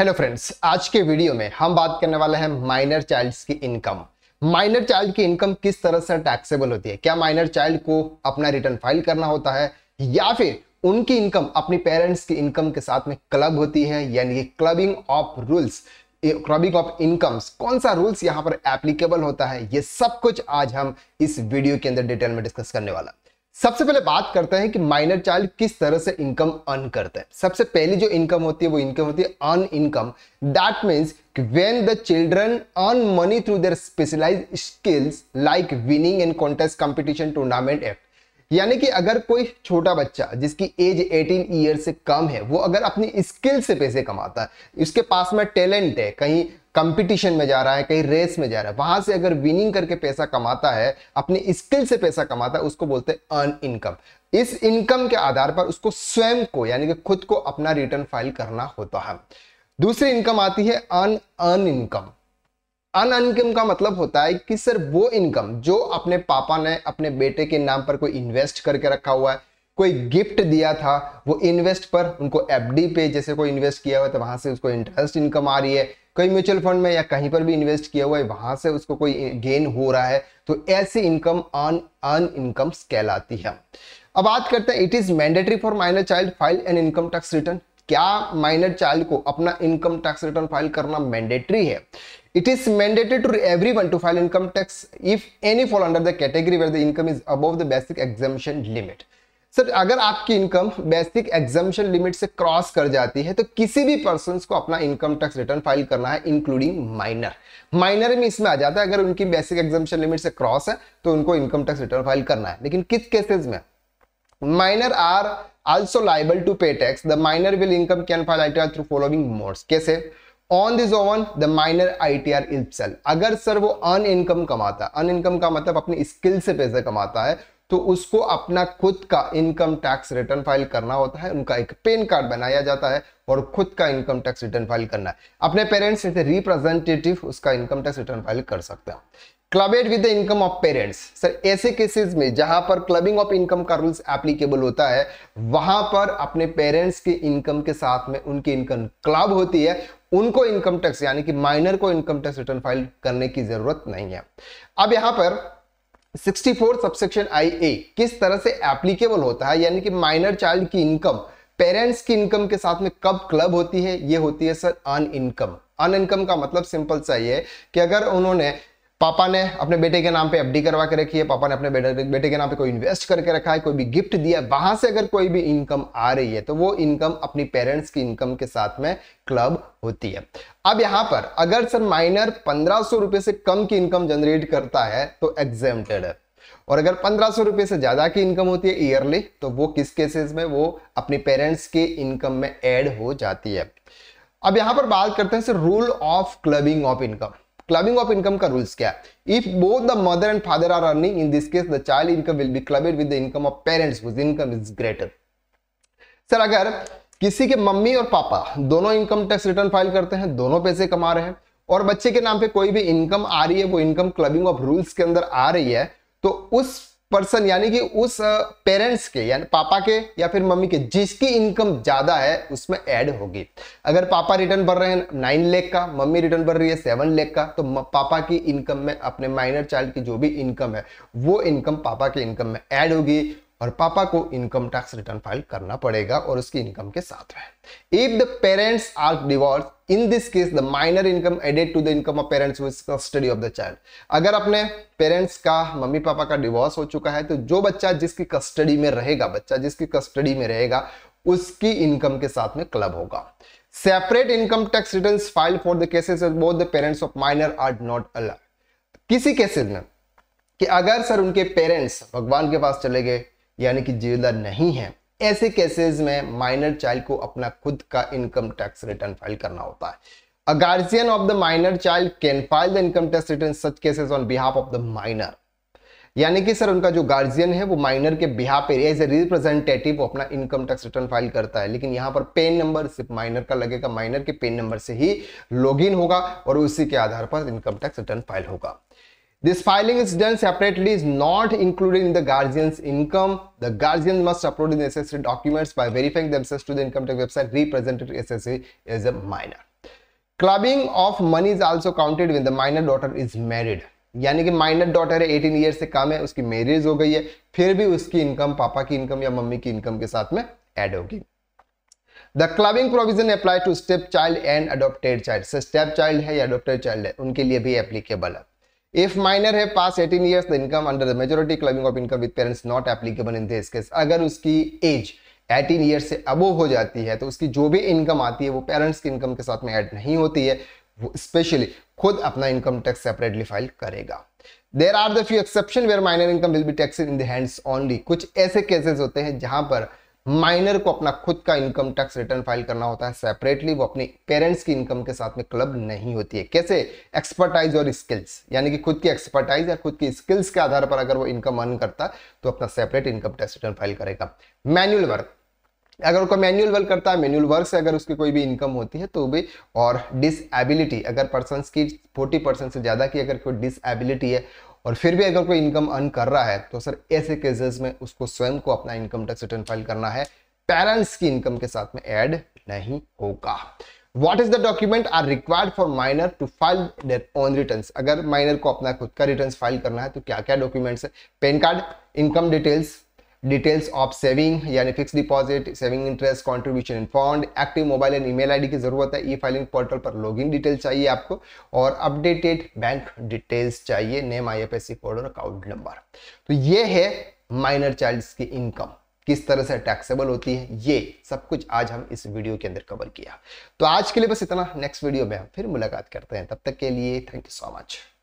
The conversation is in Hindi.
हेलो फ्रेंड्स आज के वीडियो में हम बात करने वाले हैं माइनर चाइल्ड्स की इनकम माइनर चाइल्ड की इनकम किस तरह से टैक्सेबल होती है क्या माइनर चाइल्ड को अपना रिटर्न फाइल करना होता है या फिर उनकी इनकम अपनी पेरेंट्स की इनकम के साथ में क्लब होती है यानी clubbing of rules clubbing of incomes कौन सा रूल्स यहाँ पर एप्लीकेबल होता है ये सब कुछ आज हम इस वीडियो के अंदर डिटेल में डिस्कस करने वाला सबसे पहले बात करते हैं कि माइनर चाइल्ड किस तरह से इनकम अर्न करते हैं सबसे पहली जो इनकम होती है वो इनकम होती है earn income that means when the children earn money through their specialise skills like winning and contest competition tournament act यानी कि अगर कोई छोटा बच्चा जिसकी एज 18 ईयर से कम है वो अगर अपनी स्किल से पैसे कमाता है उसके पास में टैलेंट है कहीं कंपटीशन में जा रहा है कहीं रेस में जा रहा है वहां से अगर विनिंग करके पैसा कमाता है अपने स्किल से पैसा कमाता है उसको बोलते हैं अर्न इनकम इस इनकम के आधार पर उसको स्वयं को यानी कि खुद को अपना रिटर्न फाइल करना होता है दूसरी इनकम आती है अन अन इनकम अन इनकम का मतलब होता है कि सर वो इनकम जो अपने पापा ने अपने बेटे के नाम पर कोई इन्वेस्ट करके रखा हुआ है कोई गिफ्ट दिया था वो इन्वेस्ट पर उनको एफडी पे जैसे कोई इन्वेस्ट किया हुआ तो वहां से उसको इंटरेस्ट इनकम आ रही है कोई म्यूचुअल फंड में या कहीं पर भी इन्वेस्ट किया हुआ है वहां से उसको कोई गेन हो रहा है तो ऐसी इनकम ऑन अन इनकम कहलाती है अब बात करते हैं it is mandatory for minor child file and income tax return क्या माइनर चाइल्ड को अपना इनकम टैक्स रिटर्न फाइल करना मैंडेटरी है it is mandatory to everyone to file income tax if any fall under category where the income is above the basic exemption limit sir अगर आपकी इनकम बेसिक एग्जामेशन लिमिट से क्रॉस कर जाती है तो किसी भी पर्सन को अपना इनकम टैक्स रिटर्न फाइल करना है इंक्लूडिंग माइनर माइनर में इसमें आ जाता है अगर उनकी बेसिक एग्जामेशन लिमिट से क्रॉस है तो उनको इनकम टैक्स रिटर्न फाइल करना है लेकिन किस केसेज में minor liable to pay tax the minor will income can file I T R through following mode कैसे on this own the minor I T R cell अगर सर वो अन इनकम कमाता अन इनकम का मतलब अपनी स्किल से पैसे कमाता है तो उसको अपना खुद का इनकम टैक्स रिटर्न फाइल करना होता है उनका एक पेन कार्ड बनाया जाता है और खुद का इनकम टैक्स रिटर्न फाइल करना है अपने पेरेंट्स से रिप्रेजेंटेटिव उसका इनकम टैक्स रिटर्न फाइल कर सकते हैं clubbed with the income of parents sir ऐसे केसेस में जहां पर क्लबिंग ऑफ इनकम का रूल्स एप्लीकेबल होता है वहां पर अपने पेरेंट्स के इनकम के साथ में उनकी इनकम क्लब होती है उनको इनकम टैक्स यानी कि माइनर को इनकम टैक्स रिटर्न फाइल करने की जरूरत नहीं है अब यहां पर 64 सबसेक्शन आई ए किस तरह से एप्लीकेबल होता है यानी कि माइनर चाइल्ड की इनकम पेरेंट्स की इनकम के साथ में कब क्लब होती है ये होती है सर अन इनकम अन इनकम का मतलब सिंपल सा ये है कि अगर उन्होंने पापा ने अपने बेटे के नाम पे एफडी करवा के रखी है पापा ने अपने बेटे के नाम पे कोई इन्वेस्ट करके रखा है कोई भी गिफ्ट दिया है वहां से अगर कोई भी इनकम आ रही है तो वो इनकम अपनी पेरेंट्स की इनकम के साथ में क्लब होती है अब यहाँ पर अगर सर माइनर पंद्रह सौ रुपए से कम की इनकम जनरेट करता है तो एग्जेम्प्टेड है और अगर पंद्रह सौ से ज़्यादा की इनकम होती है ईयरली तो वो किस केसेस में वो अपने पेरेंट्स के इनकम में एड हो जाती है अब यहाँ पर बात करते हैं sir rule of clubbing of income clubbing of income का रूल्स क्या है if both the mother and father are earning in this case the child income will be clubbed with the income of parents whose income is greater sir अगर किसी के मम्मी और पापा दोनों इनकम टैक्स रिटर्न फाइल करते हैं दोनों पैसे कमा रहे हैं और बच्चे के नाम पे कोई भी इनकम आ रही है वो इनकम क्लबिंग ऑफ रूल्स के अंदर आ रही है तो उस पर्सन यानी कि उस पेरेंट्स के यानी पापा के या फिर मम्मी के जिसकी इनकम ज़्यादा है उसमें ऐड होगी अगर पापा रिटर्न भर रहे हैं नाइन लेख का मम्मी रिटर्न भर रही है सेवन लेख का तो पापा की इनकम में अपने माइनर चाइल्ड की जो भी इनकम है वो इनकम पापा के इनकम में ऐड होगी और पापा को इनकम टैक्स रिटर्न फाइल करना पड़ेगा और उसकी इनकम के साथ में if the parents are divorce in this case the minor income added to the income of parents with custody of the child अगर अपने पेरेंट्स का मम्मी पापा का डिवोर्स हो चुका है तो जो बच्चा जिसकी कस्टडी में रहेगा बच्चा जिसकी कस्टडी में रहेगा उसकी इनकम के साथ में क्लब होगा separate income tax return file for the cases both the parents of minor are not allowed किसी केसेस में कि अगर सर उनके पेरेंट्स भगवान के पास चले गए यानी कि जिम्मेदार नहीं है ऐसे केसेस में माइनर चाइल्ड को अपना खुद का इनकम टैक्स रिटर्न फाइल करना होता है a guardian of the minor child can file the income tax return such cases on behalf of the minor यानी कि सर उनका जो गार्जियन है वो माइनर के behalf as a representative अपना इनकम टैक्स रिटर्न फाइल करता है लेकिन यहाँ पर पेन नंबर सिर्फ माइनर का लगेगा माइनर के पेन नंबर से ही लॉगिन होगा और उसी के आधार पर इनकम टैक्स रिटर्न फाइल होगा This filing is done separately, is not included in the guardian's income. The guardian must upload the necessary documents by verifying themselves to the income tax website represented SSA as a minor. Clubbing of money is also counted when the minor daughter is married. यानी कि माइनर डॉटर है 18 ईयर से कम है उसकी मैरिज हो गई है फिर भी उसकी इनकम पापा की इनकम या मम्मी की इनकम के साथ में ऐड होगी the clubbing provision apply to step child and adopted child step child है या अडोप्टेड चाइल्ड है उनके लिए भी एप्लीकेबल है If minor है pass 18 years the income under the majority clubbing of income with parents not applicable in this case अगर उसकी एज 18 ईयर्स से अबो हो जाती है तो उसकी जो भी इनकम आती है वो पेरेंट्स की इनकम के साथ में ऐड नहीं होती है स्पेशली खुद अपना इनकम टैक्स सेपरेटली फाइल करेगा there are the few exception where minor income will be tax in hands only कुछ ऐसे केसेस होते हैं जहां पर माइनर को अपना खुद का इनकम टैक्स रिटर्न फाइल करना होता है सेपरेटली वो अपने पेरेंट्स की इनकम के साथ में क्लब नहीं होती है कैसे एक्सपर्टाइज और स्किल्स यानी कि खुद की एक्सपर्टाइज या खुद की स्किल्स के आधार पर अगर वो इनकम अर्न करता तो अपना separate income tax return file करेगा मैनुअल वर्क अगर कोई मैनुअल वर्क करता है मैनुअल वर्क से अगर उसकी कोई भी इनकम होती है तो भी और डिसएबिलिटी अगर पर्सन की फोर्टी परसेंट से ज़्यादा की अगर कोई डिसएबिलिटी है और फिर भी अगर कोई इनकम अर्न कर रहा है तो सर ऐसे केसेस में उसको स्वयं को अपना इनकम टैक्स रिटर्न फाइल करना है पेरेंट्स की इनकम के साथ में ऐड नहीं होगा what is the document are required for minor to file their own return अगर माइनर को अपना खुद का रिटर्न फाइल करना है तो क्या क्या डॉक्यूमेंट्स है PAN card income details details of saving यानी fix deposit saving interest contribution in fund active mobile and email ID की जरूरत है ई फाइलिंग पोर्टल पर लॉगिन डिटेल चाहिए आपको और अपडेटेड बैंक डिटेल्स चाहिए नेम आई कोड और अकाउंट नंबर तो ये है माइनर चाइल्ड की इनकम किस तरह से टैक्सेबल होती है ये सब कुछ आज हम इस वीडियो के अंदर कवर किया तो आज के लिए बस इतना नेक्स्ट वीडियो में हम फिर मुलाकात करते हैं तब तक के लिए थैंक यू सो मच